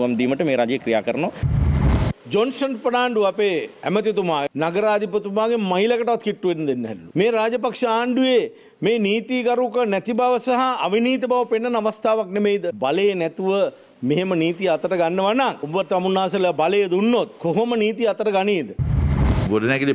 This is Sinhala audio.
වම්දීමට මේ රජය ක්‍රියා කරනවා. ජොන්සන් පඩාණ්ඩු අපේ ඇමතිතුමා නගරාධිපතුමාගේ මයිලකටත් කිට්ටුවෙන් දෙන්න හැල්ලු. මේ රාජපක්ෂ ආණ්ඩුවේ මේ නීතිගරුක නැති බව සහ අවිනීත බව පෙන්න අවස්ථාවක් නෙමෙයිද. බලය නැතුව මෙහෙම නීති අතට ගන්නවනම් ඔබ තමුන්නාසල බලය දුන්නොත් කොහොම නීති අතට ගනීද. ගොඩනැගිලි